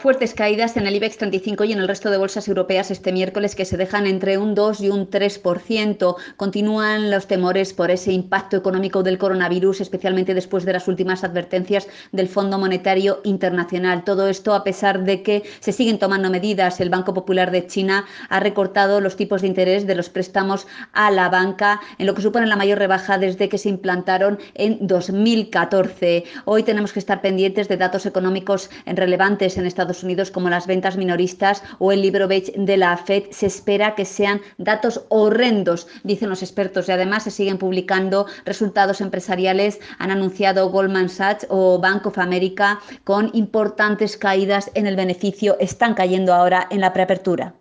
Fuertes caídas en el IBEX 35 y en el resto de bolsas europeas este miércoles que se dejan entre un 2 y un 3%. Continúan los temores por ese impacto económico del coronavirus, especialmente después de las últimas advertencias del Fondo Monetario Internacional. Todo esto a pesar de que se siguen tomando medidas. El Banco Popular de China ha recortado los tipos de interés de los préstamos a la banca, en lo que supone la mayor rebaja desde que se implantaron en 2014. Hoy tenemos que estar pendientes de datos económicos relevantes en Estados Unidos como las ventas minoristas o el libro Beige de la FED se espera que sean datos horrendos, dicen los expertos. Y además se siguen publicando resultados empresariales, han anunciado Goldman Sachs o Bank of America con importantes caídas en el beneficio, están cayendo ahora en la preapertura.